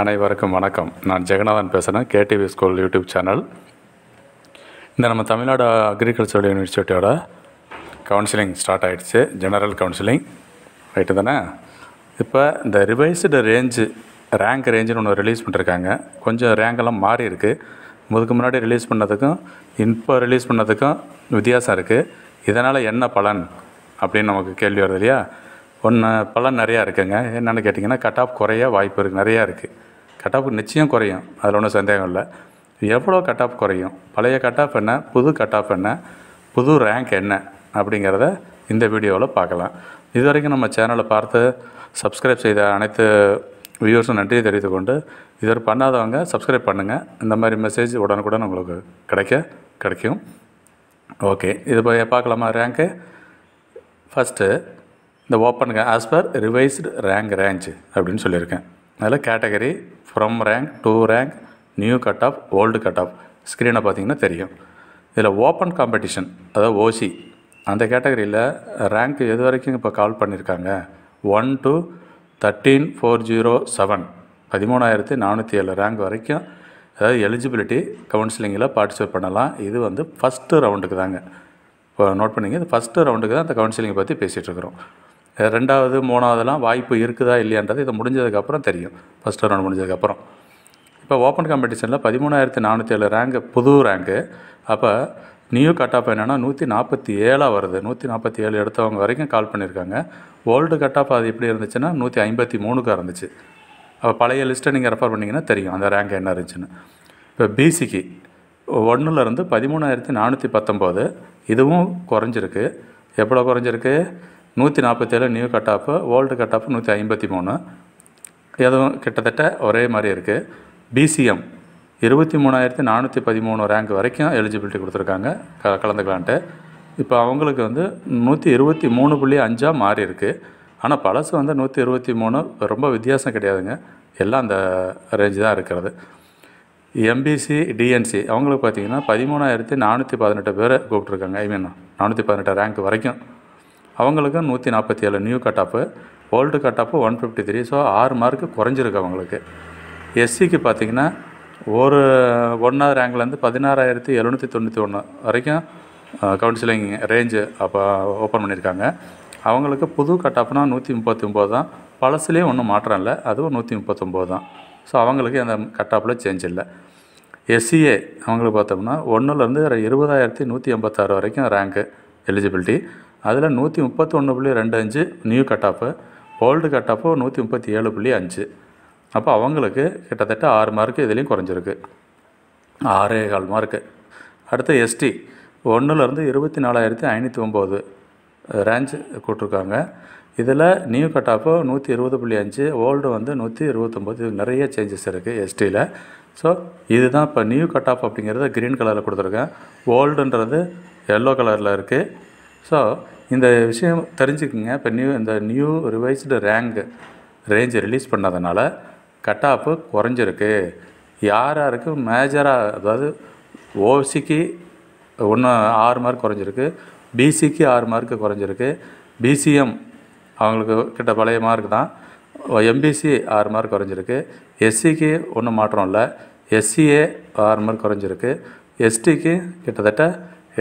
அனைவருக்கும் வணக்கம் நான் ஜெகநாதன் பேசுகிறேன் கேடிவி ஸ்கூல் யூடியூப் சேனல் இந்த நம்ம தமிழ்நாடு அக்ரிகல்ச்சர் யூனிவர்சிட்டியோட கவுன்சிலிங் ஸ்டார்ட் ஆகிடுச்சு ஜெனரல் கவுன்சிலிங் ரைட்டு தானே இப்போ இந்த ரிவைஸ்டு ரேஞ்சு ரேங்க் ரேஞ்சுன்னு ஒன்று ரிலீஸ் பண்ணிட்டுருக்காங்க கொஞ்சம் ரேங்கெல்லாம் மாறி இருக்குது முதுக்கு முன்னாடி ரிலீஸ் பண்ணதுக்கும் இப்போ ரிலீஸ் பண்ணதுக்கும் வித்தியாசம் இருக்குது இதனால் என்ன பலன் அப்படின்னு நமக்கு கேள்வி வருது இல்லையா ஒன்று பலன் நிறையா இருக்குங்க என்னென்னு கேட்டிங்கன்னா கட் ஆஃப் குறைய வாய்ப்பு இருக்குது நிறையா இருக்குது கட் ஆஃப் நிச்சயம் குறையும் அதில் ஒன்றும் சந்தேகம் இல்லை எவ்வளோ கட் ஆஃப் குறையும் பழைய கட் ஆஃப் என்ன புது கட் ஆஃப் என்ன புது ரேங்க் என்ன அப்படிங்கிறத இந்த வீடியோவில் பார்க்கலாம் இது வரைக்கும் நம்ம சேனலை பார்த்து சப்ஸ்கிரைப் செய்த அனைத்து வியூவர்ஸும் நன்றியை தெரிவித்து கொண்டு இதுவரை பண்ணாதவங்க சப்ஸ்கிரைப் பண்ணுங்கள் இந்த மாதிரி மெசேஜ் உடனுக்குடன் உங்களுக்கு கிடைக்க கிடைக்கும் ஓகே இது போய் பார்க்கலாமா ரேங்க்கு ஃபஸ்ட்டு இந்த ஓப்பனுங்க as per revised rank range அப்படின்னு சொல்லியிருக்கேன் அதில் category from rank to rank new cut off old cut off ஸ்க்ரீனை பார்த்திங்கன்னா தெரியும் இதில் ஓப்பன் காம்படிஷன் அதாவது ஓசி அந்த கேட்டகரியில் ரேங்க் எது வரைக்கும் இப்போ கால் பண்ணியிருக்காங்க one to thirteen four zero seven பதிமூணாயிரத்தி நானூற்றி ஏழு ரேங்க் வரைக்கும் அதாவது எலிஜிபிலிட்டி கவுன்சிலிங்கில் பார்ட்டிசிபேட் பண்ணலாம் இது வந்து ஃபஸ்ட்டு ரவுண்டுக்கு தாங்க இப்போ நோட் பண்ணிங்க இது ஃபஸ்ட்டு ரவுண்டுக்கு தான் அந்த கவுன்சிலிங்கை பற்றி பேசிகிட்டு இருக்கிறோம் ரெண்டாவது மூணாவதுலாம் வாய்ப்பு இருக்குதா இல்லையான்றது இதை முடிஞ்சதுக்கப்புறம் தெரியும் ஃபஸ்ட் ரவுண்ட் முடிஞ்சதுக்கப்புறம் இப்போ ஓப்பன் காம்படிஷனில் பதிமூணாயிரத்தி நானூற்றி ஏழு ரேங்க் புது ரேங்கு அப்போ நியூ கட் ஆஃப் என்னென்னா நூற்றி நாற்பத்தி ஏழாக வருது நூற்றி நாற்பத்தி ஏழு எடுத்தவங்க வரைக்கும் கால் பண்ணியிருக்காங்க ஓல்டு கட் ஆஃப் அது எப்படி இருந்துச்சுன்னா நூற்றி ஐம்பத்தி மூணுக்காக இருந்துச்சு அப்போ பழைய லிஸ்ட்டை நீங்கள் ரெஃபர் பண்ணிங்கன்னா தெரியும் அந்த ரேங்க் என்ன இருந்துச்சுன்னு இப்போ பிசிக்கு ஒன்றுலேருந்து பதிமூணாயிரத்தி நானூற்றி பத்தொம்போது இதுவும் குறைஞ்சிருக்கு எவ்வளோ குறைஞ்சிருக்கு நூற்றி நாற்பத்தேழு new cut off old cut off நூற்றி ஐம்பத்தி மூணு எதுவும் கிட்டத்தட்ட ஒரே மாதிரி இருக்குது பிசிஎம் இருபத்தி மூணாயிரத்தி நானூற்றி பதிமூணு ரேங்க் வரைக்கும் எலிஜிபிலிட்டி கொடுத்துருக்காங்க க கலந்துக்கலான்ட்டு இப்போ அவங்களுக்கு வந்து நூற்றி இருபத்தி மூணு புள்ளி அஞ்சாக மாறி இருக்குது ஆனால் பழசு வந்து நூற்றி இருபத்தி மூணு ரொம்ப வித்தியாசம் கிடையாதுங்க எல்லாம் அந்த ரேஞ்சு தான் இருக்கிறது எம்பிசி டிஎன்சி அவங்களுக்கு பார்த்திங்கன்னா பதிமூணாயிரத்தி நானூற்றி பதினெட்டு பேர் கூப்பிட்ருக்காங்க ஐ மீன் நானூற்றி பதினெட்டு ரேங்க் வரைக்கும் அவங்களுக்கு நூற்றி நாற்பத்தி ஏழு new cut off old cut off one fifty three so ஆறு மார்க்கு குறைஞ்சிருக்கு அவங்களுக்கு எஸ்சிக்கு பார்த்திங்கன்னா ஒரு ஒன்றாவது ரேங்க்லேருந்து பதினாறாயிரத்தி எழுநூற்றி தொண்ணூற்றி ஒன்று வரைக்கும் கவுன்சிலிங் ரேஞ்சு அப்போ ஓப்பன் பண்ணியிருக்காங்க அவங்களுக்கு புது கட் ஆஃப்னால் நூற்றி முப்பத்தி ஒம்பது தான் பழசுலேயும் ஒன்றும் மாற்றம் இல்லை அதுவும் நூற்றி முப்பத்தொம்போது தான் ஸோ அவங்களுக்கு அந்த கட் ஆஃபில் சேஞ்ச் இல்லை எஸ்சிஏ அவங்களுக்கு பார்த்தோம்னா ஒன்றுலேருந்து இருபதாயிரத்தி நூற்றி எண்பத்தாறு வரைக்கும் ரேங்க்கு எலிஜிபிலிட்டி அதில் நூற்றி முப்பத்தொன்று புள்ளி ரெண்டு அஞ்சு new cut off old cut off நூற்றி முப்பத்தி ஏழு புள்ளி அஞ்சு அப்போ அவங்களுக்கு கிட்டத்தட்ட ஆறு மார்க்கு இதுலேயும் குறைஞ்சிருக்கு ஆறே கால் மார்க்கு அடுத்து எஸ்டி ஒன்றுலேருந்து இருபத்தி நாலாயிரத்தி ஐநூற்றி ஒம்பது ரேஞ்ச் கூட்டிருக்காங்க இதில் நியூ கட் ஆஃபு நூற்றி இருபது புள்ளி அஞ்சு ஓல்டு வந்து நூற்றி இருபத்தொம்போது நிறைய சேஞ்சஸ் இருக்குது எஸ்டியில் ஸோ இதுதான் இப்போ நியூ கட் ஆஃப் அப்படிங்கிறத க்ரீன் கலரில் கொடுத்துருக்கேன் ஓல்டுன்றது எல்லோ கலரில் இருக்குது ஸோ இந்த விஷயம் தெரிஞ்சுக்குங்க இப்போ நியூ இந்த new revised rank range release பண்ணதுனால கட் ஆஃபு குறைஞ்சிருக்கு யார் யாருக்கு மேஜராக அதாவது ஓசிக்கு ஒன்று ஆறு மார்க் குறைஞ்சிருக்கு பிசிக்கு ஆறு மார்க்கு குறைஞ்சிருக்கு பிசிஎம் அவங்களுக்கு கிட்ட பழைய மார்க் தான் எம்பிசி ஆறு மார்க் குறைஞ்சிருக்கு எஸ்சிக்கு ஒன்றும் மாற்றம் இல்லை எஸ்சிஏ ஆறு மார்க் குறைஞ்சிருக்கு எஸ்டிக்கு கிட்டத்தட்ட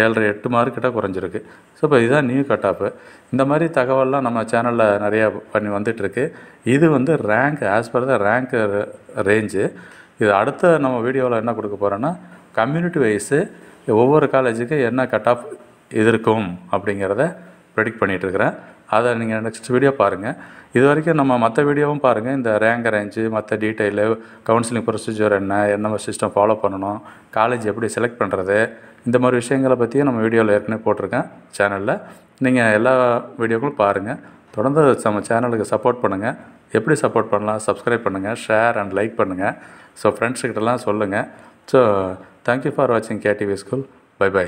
ஏழரை எட்டு மார்க்கிட்ட குறைஞ்சிருக்கு ஸோ இப்போ இதுதான் நியூ கட் ஆஃப் இந்த மாதிரி தகவல்லாம் நம்ம சேனலில் நிறையா பண்ணி வந்துட்டுருக்கு இது வந்து rank as per the rank range இது அடுத்த நம்ம வீடியோவில் என்ன கொடுக்க போகிறோன்னா கம்யூனிட்டி வைஸு ஒவ்வொரு காலேஜுக்கு என்ன கட் ஆஃப் இது இருக்கும் அப்படிங்கிறத ப்ரெடிக்ட் பண்ணிகிட்ருக்கிறேன் அதை நீங்கள் நெக்ஸ்ட் வீடியோ பாருங்கள் இது வரைக்கும் நம்ம மற்ற வீடியோவும் பாருங்கள் இந்த ரேங்க் ரேஞ்சு மற்ற டீட்டெயிலு கவுன்சிலிங் ப்ரொசீஜர் என்ன என்ன சிஸ்டம் ஃபாலோ பண்ணணும் காலேஜ் எப்படி செலக்ட் பண்ணுறது இந்த மாதிரி விஷயங்களை பற்றியும் நம்ம வீடியோவில் ஏற்கனவே போட்டிருக்கேன் சேனலில் நீங்கள் எல்லா வீடியோக்களும் பாருங்கள் தொடர்ந்து நம்ம சேனலுக்கு சப்போர்ட் பண்ணுங்கள் எப்படி சப்போர்ட் பண்ணலாம் சப்ஸ்கிரைப் பண்ணுங்கள் ஷேர் அண்ட் லைக் பண்ணுங்கள் ஸோ ஃப்ரெண்ட்ஸுக்கிட்டலாம் சொல்லுங்கள் ஸோ தேங்க்யூ ஃபார் வாட்சிங் கேடிவி ஸ்கூல் பை பை